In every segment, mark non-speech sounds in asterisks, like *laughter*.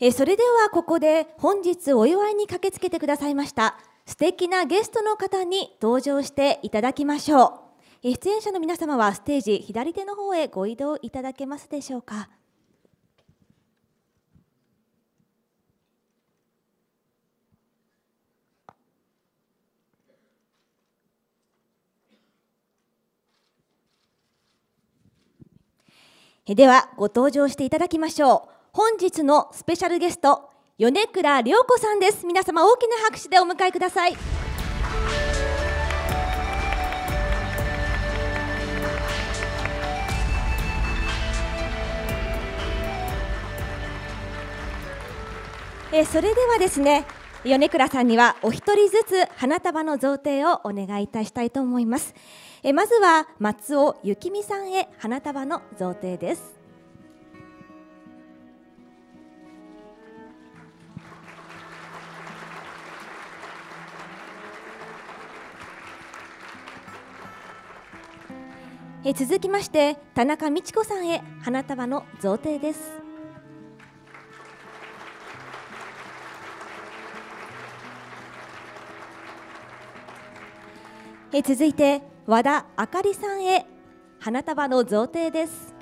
えそれではここで本日お祝いに駆けつけてくださいました素敵なゲストの方に登場していただきましょう出演者の皆様はステージ左手の方へご移動いただけますでしょうかではご登場していただきましょう本日のスペシャルゲスト米倉涼子さんです皆様大きな拍手でお迎えくださいえそれではですね米倉さんにはお一人ずつ花束の贈呈をお願いいたしたいと思いますえまずは松尾幸美さんへ花束の贈呈ですえ続きまして田中美智子さんへ花束の贈呈ですえ続いて和田あかりさんへ花束の贈呈です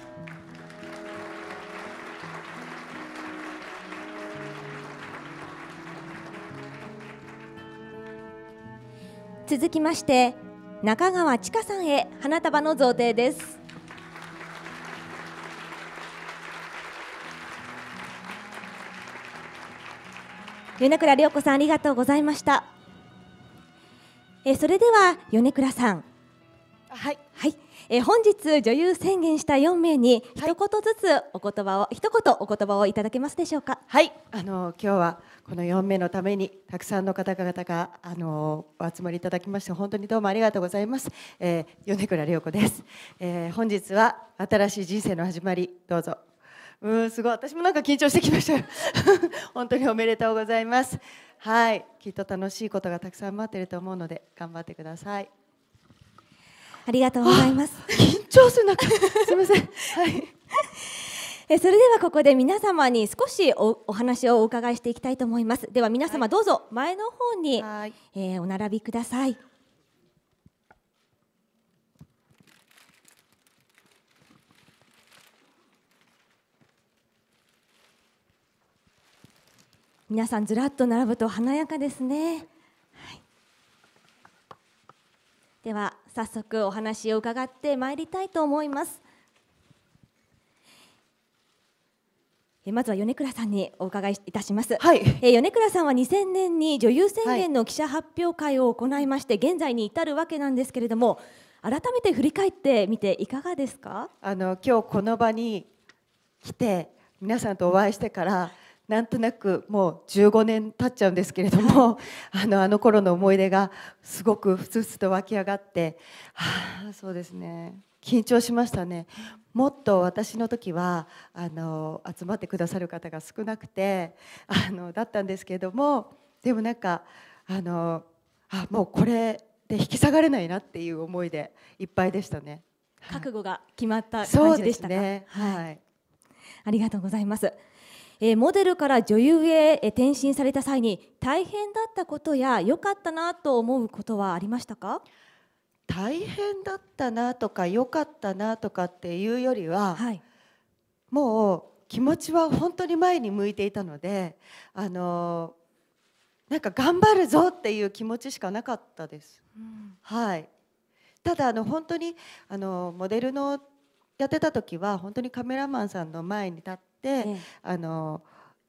続きまして中川千佳さんへ花束の贈呈です米倉涼子さんありがとうございましたえそれでは米倉さんはい、はい、えー、本日女優宣言した4名に一言ずつお言葉を、はい、一言お言葉をいただけますでしょうかはいあの今日はこの4名のためにたくさんの方々があのお集まりいただきまして本当にどうもありがとうございます、えー、米倉涼子です、えー、本日は新しい人生の始まりどうぞうんすごい私もなんか緊張してきました *laughs* 本当におめでとうございますはいきっと楽しいことがたくさん待ってると思うので頑張ってくださいありがとうございます。緊張するな。*laughs* すみません。はい。えそれではここで皆様に少しお話をお伺いしていきたいと思います。では皆様どうぞ前の方に、はい、えー、お並びください。皆さんずらっと並ぶと華やかですね。はい、では早速お話を伺ってまいりたいと思いますえまずは米倉さんにお伺いいたします、はい、え米倉さんは2000年に女優宣言の記者発表会を行いまして、現在に至るわけなんですけれども改めて振り返ってみていかがですかあの今日この場に来て皆さんとお会いしてからなんとなくもう15年経っちゃうんですけれども *laughs* あのあの頃の思い出がすごくふつふつと湧き上がってはあそうですね緊張しましたねもっと私の時はあの集まってくださる方が少なくてあのだったんですけれどもでもなんかあのあもうこれで引き下がれないなっていう思いでいっぱいでしたね。覚悟が決まった感じでしたね、はい、はい、ありがとうございます。えー、モデルから女優へ転身された際に大変だったことや良かったなと思うことはありましたか大変だったなとか良かったなとかっていうよりは、はい、もう気持ちは本当に前に向いていたのであのなんか頑張るぞっていう気持ちしかなかったです。うん、はいただあの本当にあのモデルのやってた時は本当にカメラマンさんの前に立っ、あの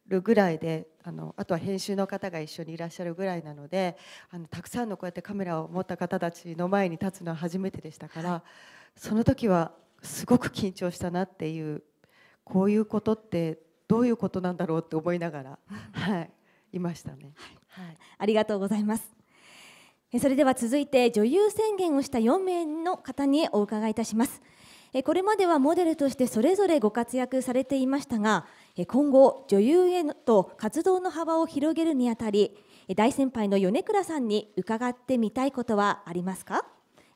るぐらいであのあとは編集の方が一緒にいらっしゃるぐらいなのであのたくさんのこうやってカメラを持った方たちの前に立つのは初めてでしたから、はい、その時はすごく緊張したなっていうこういうことってどういうことなんだろうって思いながら、*laughs* はい、いましたね、はい、はい、ありがとうございますそれでは続いて女優宣言をした4名の方にお伺いいたします。これまではモデルとしてそれぞれご活躍されていましたが今後女優へと活動の幅を広げるにあたり大先輩の米倉さんに伺ってみたいことはありますか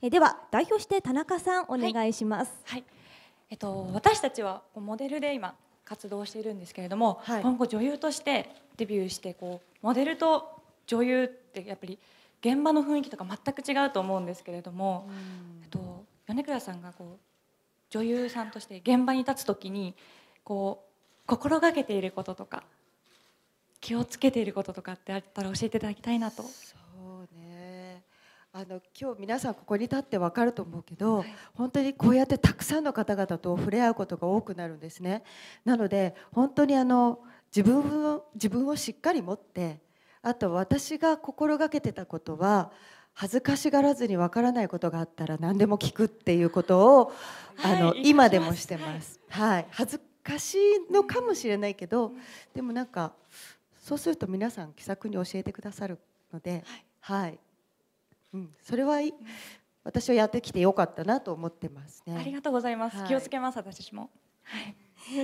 では代表して田中さんお願いします、はい、はい、えっと、私たちはモデルで今活動しているんですけれども、はい、今後女優としてデビューしてこうモデルと女優ってやっぱり現場の雰囲気とか全く違うと思うんですけれども、えっと、米倉さんがこう女優さんとして現場に立つ時にこう心がけていることとか気をつけていることとかってあったら教えていただきたいなと。そうねあの今日皆さんここに立って分かると思うけど、本当にこうやってたくさんの方々と触れ合うことが多くなるんですね。なので本当にあの自分を自分をしっかり持ってあと私が心がけてたことは恥ずかしがらずにわからないことがあったら何でも聞くっていうことを、はい、あの今でもしてます。はい、恥ずかしいのかもしれないけど、うん、でもなんかそうすると皆さん気さくに教えてくださるので、はい、はい、うん、それは、うん、私はやってきてよかったなと思ってますね。ありがとうございます。気をつけます私も。はい。